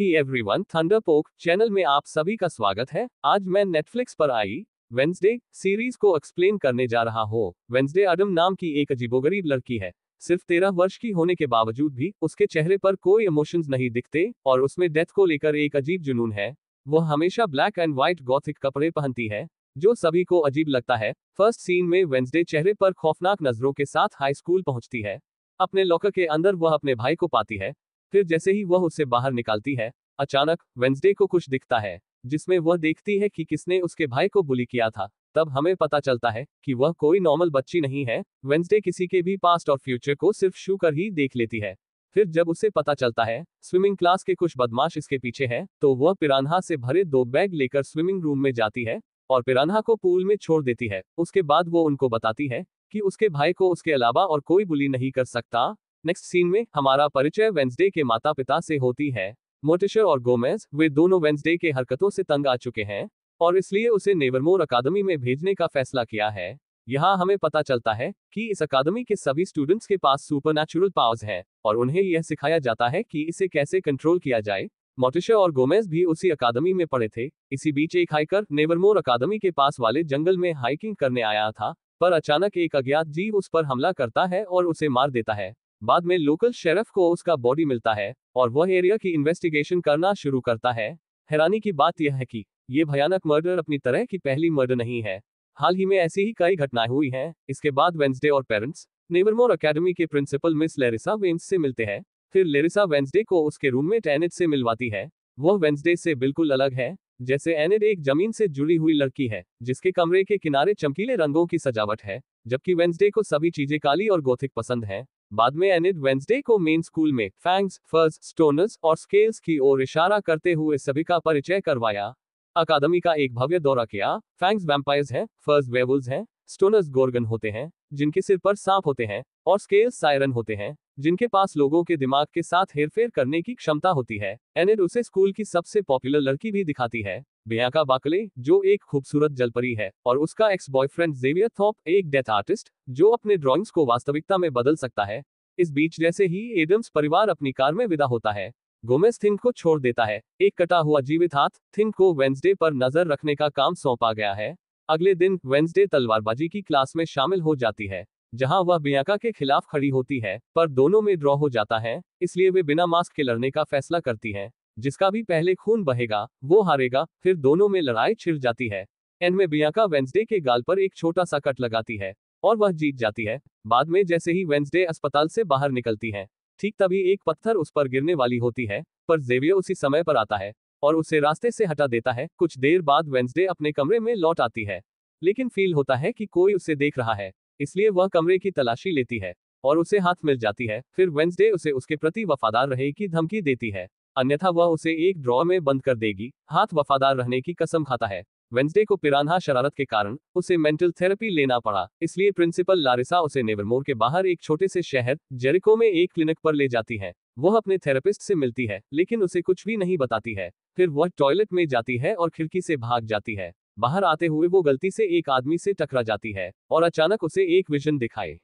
hey everyone थंडरपोक channel में आप सभी का स्वागत है आज मैं नेटफ्लिक्स पर आई वेंसडे सीरीज को एक्सप्लेन करने जा रहा हूँ वेंसडे अडम नाम की एक अजीबोगरीब लड़की है सिर्फ तेरह वर्ष की होने के बावजूद भी उसके चेहरे पर कोई इमोशंस नहीं दिखते और उसमें डेथ को लेकर एक अजीब जुनून है वह हमेशा ब्लैक एंड व्हाइट गौथिक कपड़े पहनती है जो सभी को अजीब लगता है फर्स्ट सीन में वेंसडे चेहरे पर खौफनाक नजरों के साथ हाई स्कूल पहुंचती है अपने लॉकर के अंदर वह अपने भाई को पाती है फिर जैसे ही वह उसे बाहर निकालती है अचानक वेंसडे को कुछ दिखता है जिसमें वह देखती है कि किसने उसके भाई को बुली किया था तब हमें पता चलता है कि वह कोई नॉर्मल बच्ची नहीं है वेंसडे किसी के भी पास्ट और फ्यूचर को सिर्फ शू कर ही देख लेती है फिर जब उसे पता चलता है स्विमिंग क्लास के कुछ बदमाश इसके पीछे हैं, तो वह पिरानहा से भरे दो बैग लेकर स्विमिंग रूम में जाती है और पिरानहा को पूल में छोड़ देती है उसके बाद वो उनको बताती है कि उसके भाई को उसके अलावा और कोई बुली नहीं कर सकता नेक्स्ट सीन में हमारा परिचय वेंसडे के माता पिता से होती है मोटिशर और गोमेज वे दोनों वेंसडे के हरकतों से तंग आ चुके हैं और इसलिए उसे नेवरमोर अकादमी में भेजने का फैसला किया है यहाँ हमें पता चलता है कि इस अकादमी के सभी स्टूडेंट्स के पास सुपर नेचुरल पावर्स हैं और उन्हें यह सिखाया जाता है कि इसे कैसे कंट्रोल किया जाए मोटिशा और गोमेज भी उसी अकादमी में पढ़े थे इसी बीच एक हाइकर नेवरमोर अकादमी के पास वाले जंगल में हाइकिंग करने आया था पर अचानक एक अज्ञात जीव उस पर हमला करता है और उसे मार देता है बाद में लोकल शेरफ को उसका बॉडी मिलता है और वह एरिया की इन्वेस्टिगेशन करना शुरू करता है हैरानी की बात यह है कि ये भयानक मर्डर अपनी तरह की पहली मर्डर नहीं है हाल ही में ऐसी ही कई घटनाएं हुई हैं इसके बाद वेंसडे और पेरेंट्स नेवरमोर अकेडमी के प्रिंसिपल मिस लेरिसा वेंस से मिलते हैं फिर लेरिसा वेंसडे को उसके रूम में टैनेट से मिलवाती है वह वेंसडे से बिल्कुल अलग है जैसे एनेड एक जमीन से जुड़ी हुई लड़की है जिसके कमरे के किनारे चमकीले रंगों की सजावट है जबकि वेंसडे को सभी चीजें काली और गोथिक पसंद हैं बाद में एनिड वेंसडे को मेन स्कूल में फैंग्स फर्ज स्टोनस और स्केल्स की ओर इशारा करते हुए सभी का परिचय करवाया अकादमी का एक भव्य दौरा किया फैंग्स वैम्पायर्स हैं फर्ज वेवल्स हैं स्टोनस गोर्गन होते हैं जिनके सिर पर सांप होते हैं और स्केल्स सायरन होते हैं जिनके पास लोगों के दिमाग के साथ हेरफेर करने की क्षमता होती है एनिड उसे स्कूल की सबसे पॉपुलर लड़की भी दिखाती है बियांका बाकले जो एक खूबसूरत जलपरी है और उसका एक्स बॉयफ्रेंड जेवियर थॉप एक डेथ आर्टिस्ट जो अपने ड्रॉइंग्स को वास्तविकता में बदल सकता है इस बीच जैसे ही एडम्स परिवार अपनी कार में विदा होता है गोमेस थिंक को छोड़ देता है एक कटा हुआ जीवित हाथ थिंक को वेंसडे पर नजर रखने का काम सौंपा गया है अगले दिन वेंसडे तलवारबाजी की क्लास में शामिल हो जाती है जहां वह बियांका के खिलाफ खड़ी होती है पर दोनों में ड्रॉ हो जाता है इसलिए वे बिना मास्क के लड़ने का फैसला करती हैं जिसका भी पहले खून बहेगा वो हारेगा फिर दोनों में लड़ाई छिड़ जाती है एन में बियांका वेंसडे के गाल पर एक छोटा सा कट लगाती है और वह जीत जाती है बाद में जैसे ही वेंसडे अस्पताल से बाहर निकलती है ठीक तभी एक पत्थर उस पर गिरने वाली होती है पर जेवियो उसी समय पर आता है और उसे रास्ते से हटा देता है कुछ देर बाद वेंसडे अपने कमरे में लौट आती है लेकिन फील होता है कि कोई उसे देख रहा है इसलिए वह कमरे की तलाशी लेती है और उसे हाथ मिल जाती है फिर वेंसडे उसे उसके प्रति वफादार रहे की धमकी देती है अन्यथा वह उसे एक ड्रॉ में बंद कर देगी हाथ वफादार रहने की कसम खाता है वेंसडे को पिराना शरारत के कारण उसे मेंटल थेरेपी लेना पड़ा इसलिए प्रिंसिपल लारिसा उसे नेवरमोर के बाहर एक छोटे से शहर जेरिको में एक क्लिनिक पर ले जाती है वह अपने थेरेपिस्ट से मिलती है लेकिन उसे कुछ भी नहीं बताती है फिर वह टॉयलेट में जाती है और खिड़की से भाग जाती है बाहर आते हुए वो गलती से एक आदमी से टकरा जाती है और अचानक उसे एक विजन दिखाई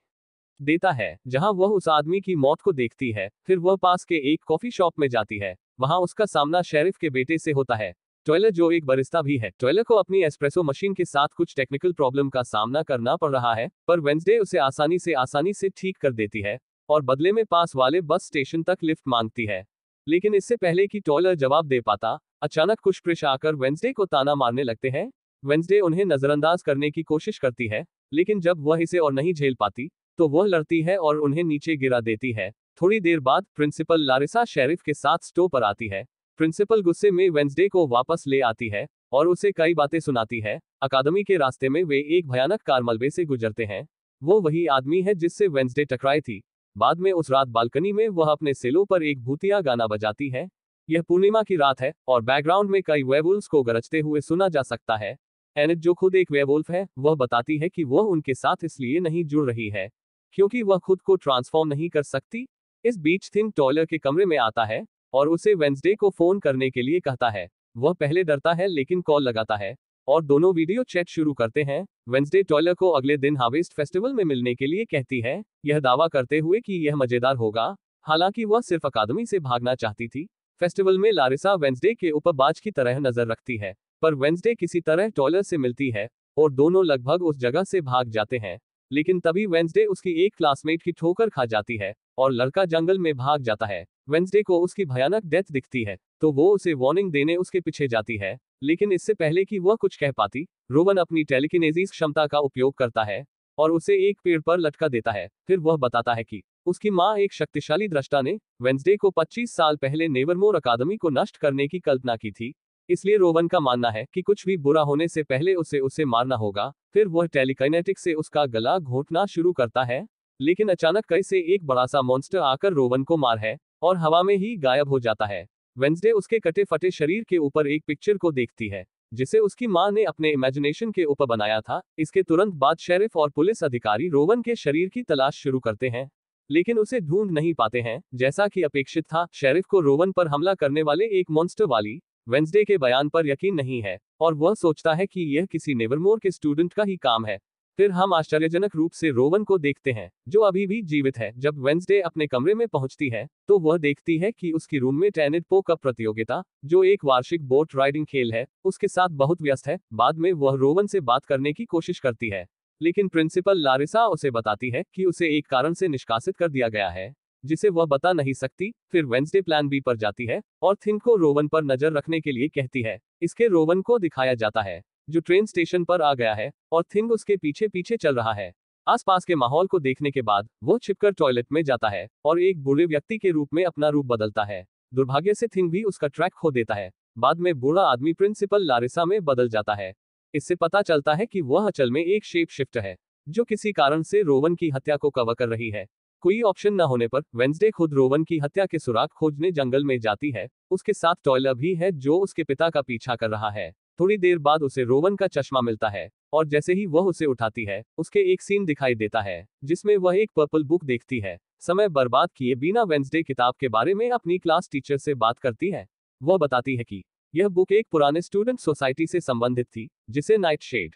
देता है जहां वह उस आदमी की मौत को देखती है फिर वह पास के एक कॉफी शॉप में जाती है वहां उसका सामना शेरिफ के बेटे से होता है टॉयलर जो एक बरिस्ता भी है टॉयलर को अपनी एस्प्रेसो मशीन के साथ कुछ टेक्निकल प्रॉब्लम का सामना करना पड़ रहा है पर वेंसडे उसे आसानी से आसानी से ठीक कर देती है और बदले में पास वाले बस स्टेशन तक लिफ्ट मांगती है लेकिन इससे पहले कि टॉयलर जवाब दे पाता अचानक कुछ कृष आकर वेंसडे को ताना मारने लगते हैं वेंसडे उन्हें नजरअंदाज करने की कोशिश करती है लेकिन जब वह इसे और नहीं झेल पाती तो वह लड़ती है और उन्हें नीचे गिरा देती है थोड़ी देर बाद प्रिंसिपल लारिसा शेरिफ के साथ स्टो पर आती है प्रिंसिपल गुस्से में वेंसडे को वापस ले आती है और उसे कई बातें सुनाती है अकादमी के रास्ते में वे एक भयानक कार मलबे से गुजरते हैं वो वही आदमी है जिससे वेंसडे टकराई थी बाद में उस रात बालकनी में वह अपने सेलो पर एक भूतिया गाना बजाती है यह पूर्णिमा की रात है और बैकग्राउंड में कई वेवुल्स को गरजते हुए सुना जा सकता है एनेट जो खुद एक वेवुल्फ है वह बताती है कि वह उनके साथ इसलिए नहीं जुड़ रही है क्योंकि वह खुद को ट्रांसफॉर्म नहीं कर सकती इस बीच थिंग टॉयलर के कमरे में आता है और उसे वेंसडे को फोन करने के लिए कहता है वह पहले डरता है लेकिन कॉल लगाता है और दोनों वीडियो चैट शुरू करते हैं वेंसडे टॉयलर को अगले दिन हार्वेस्ट फेस्टिवल में मिलने के लिए कहती है यह दावा करते हुए कि यह मजेदार होगा हालांकि वह सिर्फ अकादमी से भागना चाहती थी फेस्टिवल में लारिसा वेंसडे के ऊपर बाज की तरह नजर रखती है पर वेंसडे किसी तरह टॉयलर से मिलती है और दोनों लगभग उस जगह से भाग जाते हैं लेकिन तभी वेंसडे उसकी एक क्लासमेट की ठोकर खा जाती है और लड़का जंगल में भाग जाता है वेंसडे को उसकी भयानक डेथ दिखती है तो वो उसे वार्निंग देने उसके पीछे जाती है लेकिन इससे पहले कि वह कुछ कह पाती रोवन अपनी टेलीकिनेजिस क्षमता का उपयोग करता है और उसे एक पेड़ पर लटका देता है फिर वह बताता है कि उसकी माँ एक शक्तिशाली दृष्टा ने वेंसडे को 25 साल पहले नेवरमोर अकादमी को नष्ट करने की कल्पना की थी इसलिए रोवन का मानना है कि कुछ भी बुरा होने से पहले उसे उसे मारना होगा फिर वह टेलीकाइनेटिक से उसका गला घोटना शुरू करता है लेकिन अचानक कई से एक बड़ा सा मॉन्स्टर आकर रोवन को मार है और हवा में ही गायब हो जाता है वेंसडे उसके कटे फटे शरीर के ऊपर एक पिक्चर को देखती है जिसे उसकी मां ने अपने इमेजिनेशन के ऊपर बनाया था इसके तुरंत बाद शेरिफ और पुलिस अधिकारी रोवन के शरीर की तलाश शुरू करते हैं लेकिन उसे ढूंढ नहीं पाते हैं जैसा कि अपेक्षित था शेरिफ को रोवन पर हमला करने वाले एक मॉन्स्टर वाली वेंसडे के बयान पर यकीन नहीं है और वह सोचता है कि यह किसी नेवरमोर के स्टूडेंट का ही काम है फिर हम आश्चर्यजनक रूप से रोवन को देखते हैं जो अभी भी जीवित है जब वेंसडे अपने कमरे में पहुंचती है तो वह देखती है कि उसकी रूम में टेनिट पो कप प्रतियोगिता जो एक वार्षिक बोट राइडिंग खेल है उसके साथ बहुत व्यस्त है बाद में वह रोवन से बात करने की कोशिश करती है लेकिन प्रिंसिपल लारिसा उसे बताती है कि उसे एक कारण से निष्कासित कर दिया गया है जिसे वह बता नहीं सकती फिर वेंसडे प्लान बी पर जाती है और थिन को रोवन पर नजर रखने के लिए कहती है इसके रोवन को दिखाया जाता है जो ट्रेन स्टेशन पर आ गया है और थिंग उसके पीछे पीछे चल रहा है आसपास के माहौल को देखने के बाद वो छिपकर टॉयलेट में जाता है और एक बूढ़े व्यक्ति के रूप में अपना रूप बदलता है दुर्भाग्य से थिंग भी उसका ट्रैक खो देता है बाद में बूढ़ा आदमी प्रिंसिपल लारिसा में बदल जाता है इससे पता चलता है कि वह अचल में एक शेप शिफ्ट है जो किसी कारण से रोवन की हत्या को कवर कर रही है कोई ऑप्शन न होने पर वेंसडे खुद रोवन की हत्या के सुराग खोजने जंगल में जाती है उसके साथ टॉयला भी है जो उसके पिता का पीछा कर रहा है थोड़ी देर बाद उसे रोवन का चश्मा मिलता है और जैसे ही वह उसे उठाती है उसके एक सीन दिखाई देता है जिसमें वह एक पर्पल बुक देखती है समय बर्बाद किए बिना वेंसडे किताब के बारे में अपनी क्लास टीचर से बात करती है वह बताती है कि यह बुक एक पुराने स्टूडेंट सोसाइटी से संबंधित थी जिसे नाइट शेड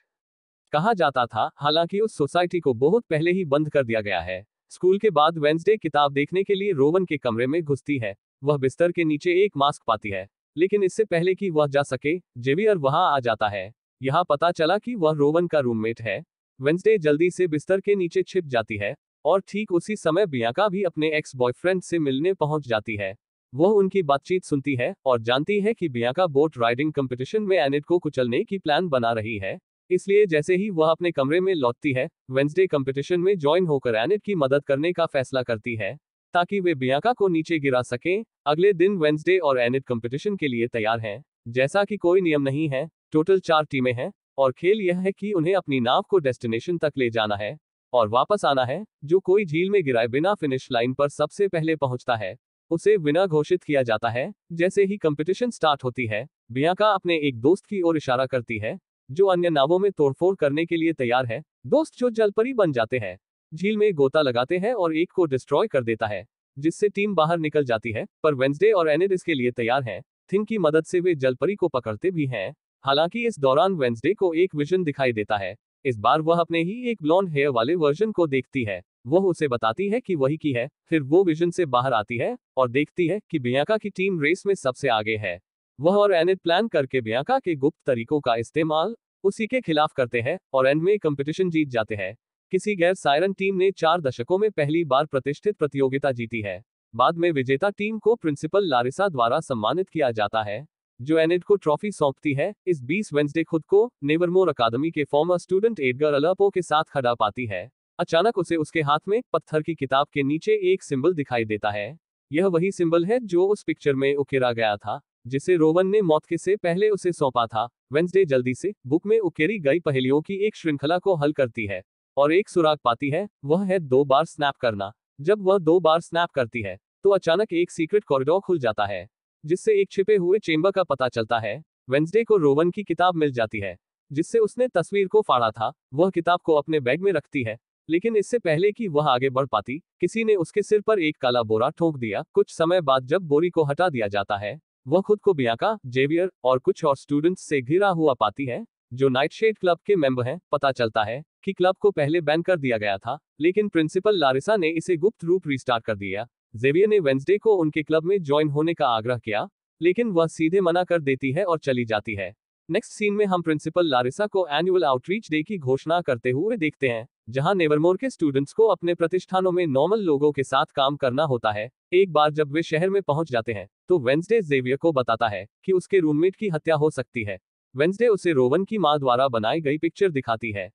कहा जाता था हालांकि उस सोसाइटी को बहुत पहले ही बंद कर दिया गया है स्कूल के बाद वेंसडे किताब देखने के लिए रोवन के कमरे में घुसती है वह बिस्तर के नीचे एक मास्क पाती है लेकिन इससे पहले कि वह जा सके जेवियर वहां आ जाता है यहाँ पता चला कि वह रोवन का रूममेट है वेंसडे जल्दी से बिस्तर के नीचे छिप जाती है और ठीक उसी समय बियांका भी अपने एक्स बॉयफ्रेंड से मिलने पहुंच जाती है वह उनकी बातचीत सुनती है और जानती है कि बियांका बोट राइडिंग कंपटीशन में एनिट को कुचलने की प्लान बना रही है इसलिए जैसे ही वह अपने कमरे में लौटती है वेंसडे कंपटीशन में ज्वाइन होकर एनेट की मदद करने का फैसला करती है ताकि वे बियांका को नीचे गिरा सकें अगले दिन वेंसडे और एनेट कंपटीशन के लिए तैयार हैं जैसा कि कोई नियम नहीं है टोटल चार टीमें हैं और खेल यह है कि उन्हें अपनी नाव को डेस्टिनेशन तक ले जाना है और वापस आना है जो कोई झील में गिराए बिना फिनिश लाइन पर सबसे पहले पहुंचता है उसे बिना घोषित किया जाता है जैसे ही कंपटीशन स्टार्ट होती है बियांका अपने एक दोस्त की ओर इशारा करती है जो अन्य नावों में तोड़फोड़ करने के लिए तैयार है दोस्त जो जलपरी बन जाते हैं झील में गोता लगाते हैं और एक को डिस्ट्रॉय कर देता है जिससे टीम बाहर निकल जाती है पर वेंसडे और एनेड इसके लिए तैयार है थिंक की मदद से वे जलपरी को पकड़ते भी हैं हालांकि इस दौरान वेंसडे को एक विजन दिखाई देता है इस बार वह अपने ही एक ब्लॉन्ड हेयर वाले वर्जन को देखती है वह उसे बताती है कि वही की है फिर वो विजन से बाहर आती है और देखती है कि बियाका की टीम रेस में सबसे आगे है वह और एनिट प्लान करके बियांका के गुप्त तरीकों का इस्तेमाल उसी के खिलाफ करते हैं और एंड में कंपटीशन जीत जाते हैं किसी गैर सायरन टीम ने चार दशकों में पहली बार प्रतिष्ठित प्रतियोगिता जीती है बाद में विजेता टीम को प्रिंसिपल लारिसा द्वारा सम्मानित किया जाता है जो एनिट को ट्रॉफी सौंपती है इस बीस वेंसडे खुद को नेवरमोर अकादमी के फॉर्मर स्टूडेंट एडगर अलापो के साथ खड़ा पाती है अचानक उसे उसके हाथ में पत्थर की किताब के नीचे एक सिंबल दिखाई देता है यह वही सिंबल है जो उस पिक्चर में उकेरा गया था जिसे रोवन ने मौत के से पहले उसे सौंपा था वेंसडे जल्दी से बुक में उकेरी गई पहेलियों की एक श्रृंखला को हल करती है और एक सुराग पाती है वह है दो बार स्नैप करना जब वह दो बार स्नैप करती है तो अचानक एक सीक्रेट कॉरिडोर खुल जाता है जिससे एक छिपे हुए चेंबर का पता चलता है वेंसडे को रोवन की किताब मिल जाती है जिससे उसने तस्वीर को फाड़ा था वह किताब को अपने बैग में रखती है लेकिन इससे पहले कि वह आगे बढ़ पाती किसी ने उसके सिर पर एक काला बोरा ठोंक दिया कुछ समय बाद जब बोरी को हटा दिया जाता है वह खुद को बियाका जेवियर और कुछ और स्टूडेंट्स से घिरा हुआ पाती है जो नाइटशेड क्लब के मेंबर हैं पता चलता है कि क्लब को पहले बैन कर दिया गया था लेकिन प्रिंसिपल लारिसा ने इसे गुप्त रूप रिस्टार्ट कर दिया जेवियर ने वेंसडे को उनके क्लब में ज्वाइन होने का आग्रह किया लेकिन वह सीधे मना कर देती है और चली जाती है नेक्स्ट सीन में हम प्रिंसिपल लारिसा को एनुअल आउटरीच डे की घोषणा करते हुए देखते हैं जहां नेवरमोर के स्टूडेंट्स को अपने प्रतिष्ठानों में नॉर्मल लोगों के साथ काम करना होता है एक बार जब वे शहर में पहुंच जाते हैं तो वेंसडे जेवियर को बताता है कि उसके रूममेट की हत्या हो सकती है वेंसडे उसे रोवन की माँ द्वारा बनाई गई पिक्चर दिखाती है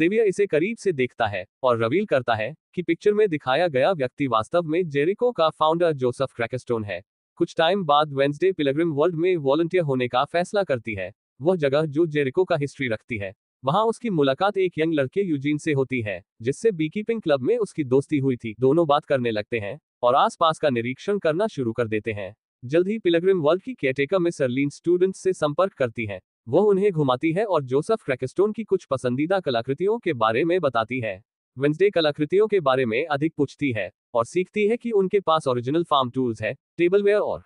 जेवियर इसे करीब से देखता है और रवील करता है कि पिक्चर में दिखाया गया व्यक्ति वास्तव में जेरिको का फाउंडर जोसेफ क्रैकस्टोन है कुछ टाइम बाद वेंसडे पिलग्रिम वर्ल्ड में वॉलंटियर होने का फैसला करती है वह जगह जो जेरिको का हिस्ट्री रखती है वहां उसकी मुलाकात एक यंग लड़के यूजीन से होती है जिससे बीकीपिंग क्लब में उसकी दोस्ती हुई थी दोनों बात करने लगते हैं और आसपास का निरीक्षण करना शुरू कर देते हैं जल्द ही पिलग्रिम वर्ल्ड की केटेका में सरलीन स्टूडेंट्स से संपर्क करती है वो उन्हें घुमाती है और जोसेफ क्रैकस्टोन की कुछ पसंदीदा कलाकृतियों के बारे में बताती है वेंसडे कलाकृतियों के बारे में अधिक पूछती है और सीखती है कि उनके पास ओरिजिनल फार्म टूल्स है टेबलवेयर और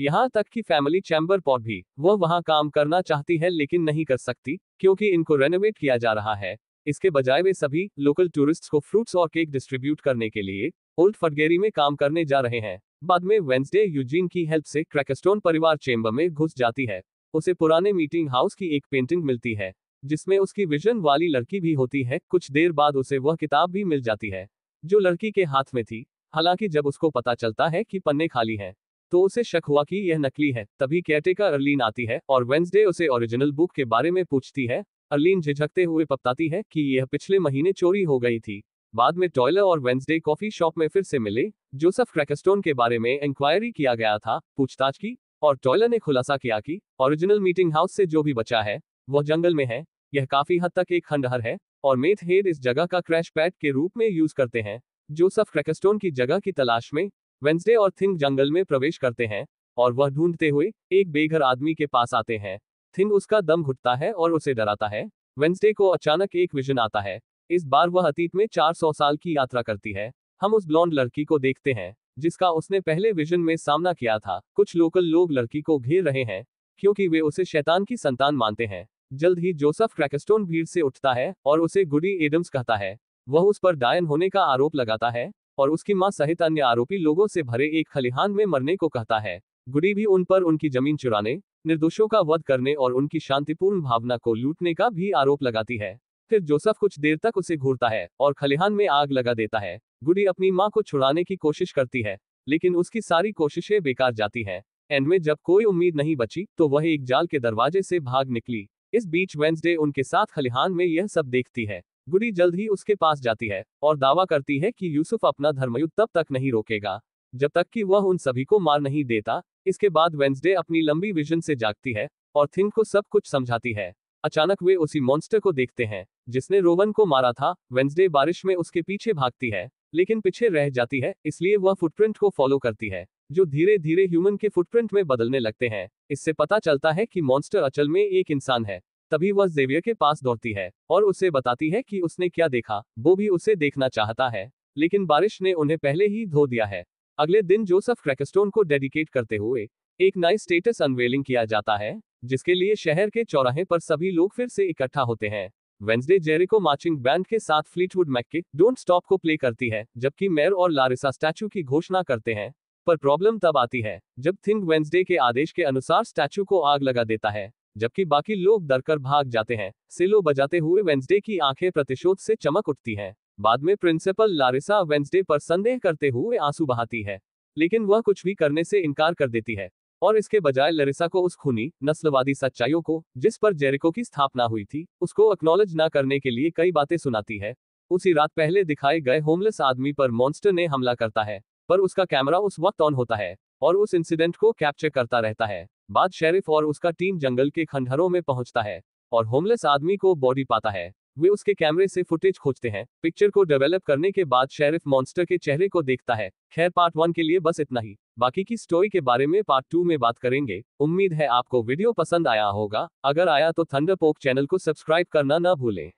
यहाँ तक कि फैमिली चैम्बर पर भी वह वहाँ काम करना चाहती है लेकिन नहीं कर सकती क्योंकि इनको रेनोवेट किया जा रहा है इसके बजाय वे सभी लोकल टूरिस्ट को फ्रूट्स और केक डिस्ट्रीब्यूट करने के लिए ओल्ड फटगेरी में काम करने जा रहे हैं बाद में वेंसडे यूजीन की हेल्प से क्रैकस्टोन परिवार चेम्बर में घुस जाती है उसे पुराने मीटिंग हाउस की एक पेंटिंग मिलती है जिसमें उसकी विजन वाली लड़की भी होती है कुछ देर बाद उसे वह किताब भी मिल जाती है जो लड़की के हाथ में थी हालांकि जब उसको पता चलता है कि पन्ने खाली हैं तो उसे शक हुआ कि यह नकली है तभी कैटेका अर्लीन आती है और वेंसडे उसे ओरिजिनल बुक के बारे में पूछती है अर्लीन झिझकते हुए पपताती है कि यह पिछले महीने चोरी हो गई थी बाद में टॉयलर और वेंसडे कॉफी शॉप में फिर से मिले जोसेफ क्रैकस्टोन के बारे में इंक्वायरी किया गया था पूछताछ की और टॉयलर ने खुलासा किया कि ओरिजिनल मीटिंग हाउस से जो भी बचा है वह जंगल में है यह काफी हद तक एक खंडहर है और मेथ हेड इस जगह का क्रैश पैड के रूप में यूज करते हैं जोसेफ क्रैकस्टोन की जगह की तलाश में वेंसडे और थिंग जंगल में प्रवेश करते हैं और वह ढूंढते हुए एक बेघर आदमी के पास आते हैं थिंग उसका दम घुटता है और उसे डराता है वेंसडे को अचानक एक विजन आता है इस बार वह अतीत में 400 साल की यात्रा करती है हम उस ब्लॉन्ड लड़की को देखते हैं जिसका उसने पहले विजन में सामना किया था कुछ लोकल लोग लड़की को घेर रहे हैं क्योंकि वे उसे शैतान की संतान मानते हैं जल्द ही जोसफ क्रैकस्टोन भीड़ से उठता है और उसे गुडी एडम्स कहता है वह उस पर डायन होने का आरोप लगाता है और उसकी मां सहित अन्य आरोपी लोगों से भरे एक खलिहान में मरने को कहता है गुडी भी उन पर उनकी जमीन चुराने निर्दोषों का वध करने और उनकी शांतिपूर्ण भावना को लूटने का भी आरोप लगाती है फिर जोसफ कुछ देर तक उसे घूरता है और खलिहान में आग लगा देता है गुडी अपनी माँ को छुड़ाने की कोशिश करती है लेकिन उसकी सारी कोशिशें बेकार जाती है एंड में जब कोई उम्मीद नहीं बची तो वह एक जाल के दरवाजे से भाग निकली इस बीच वेंसडे उनके साथ खलिहान में यह सब देखती है गुडी जल्द ही उसके पास जाती है और दावा करती है कि यूसुफ अपना धर्मयुद्ध तब तक नहीं रोकेगा जब तक कि वह उन सभी को मार नहीं देता इसके बाद वेंसडे अपनी लंबी विजन से जागती है और थिंग को सब कुछ समझाती है अचानक वे उसी मॉन्स्टर को देखते हैं जिसने रोवन को मारा था वेंसडे बारिश में उसके पीछे भागती है लेकिन पीछे रह जाती है इसलिए वह फुटप्रिंट को फॉलो करती है जो धीरे धीरे ह्यूमन के फुटप्रिंट में बदलने लगते हैं इससे पता चलता है कि मॉन्स्टर अचल में एक इंसान है तभी वह जेवियर के पास दौड़ती है और उसे बताती है कि उसने क्या देखा वो भी उसे देखना चाहता है लेकिन बारिश ने उन्हें पहले ही धो दिया है अगले दिन जोसेफ क्रैकस्टोन को डेडिकेट करते हुए एक नए स्टेटस अनवेलिंग किया जाता है जिसके लिए शहर के चौराहे पर सभी लोग फिर से इकट्ठा होते हैं वेंसडे जेरिको मार्चिंग बैंड के साथ फ्लीटवुड मैक के डोंट स्टॉप को प्ले करती है जबकि मेयर और लारिसा स्टैचू की घोषणा करते हैं पर प्रॉब्लम तब आती है जब थिंग वेंसडे के आदेश के अनुसार स्टैचू को आग लगा देता है जबकि बाकी लोग डरकर भाग जाते हैं सिलो बजाते हुए वेंसडे की आंखें प्रतिशोध से चमक उठती हैं बाद में प्रिंसिपल लारिसा वेंसडे पर संदेह करते हुए आंसू बहाती है लेकिन वह कुछ भी करने से इनकार कर देती है और इसके बजाय लरिसा को उस खूनी नस्लवादी सच्चाइयों को जिस पर जेरिको की स्थापना हुई थी उसको अक्नॉलेज ना करने के लिए कई बातें सुनाती है उसी रात पहले दिखाए गए होमलेस आदमी पर मॉन्स्टर ने हमला करता है पर उसका कैमरा उस वक्त ऑन होता है और उस इंसिडेंट को कैप्चर करता रहता है बाद शेरिफ और उसका टीम जंगल के खंडहरों में पहुंचता है और होमलेस आदमी को बॉडी पाता है वे उसके कैमरे से फुटेज खोजते हैं पिक्चर को डेवलप करने के बाद शेरिफ मॉन्स्टर के चेहरे को देखता है खैर पार्ट वन के लिए बस इतना ही बाकी की स्टोरी के बारे में पार्ट टू में बात करेंगे उम्मीद है आपको वीडियो पसंद आया होगा अगर आया तो थंडर पोक चैनल को सब्सक्राइब करना न भूलें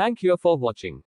थैंक यू फॉर वॉचिंग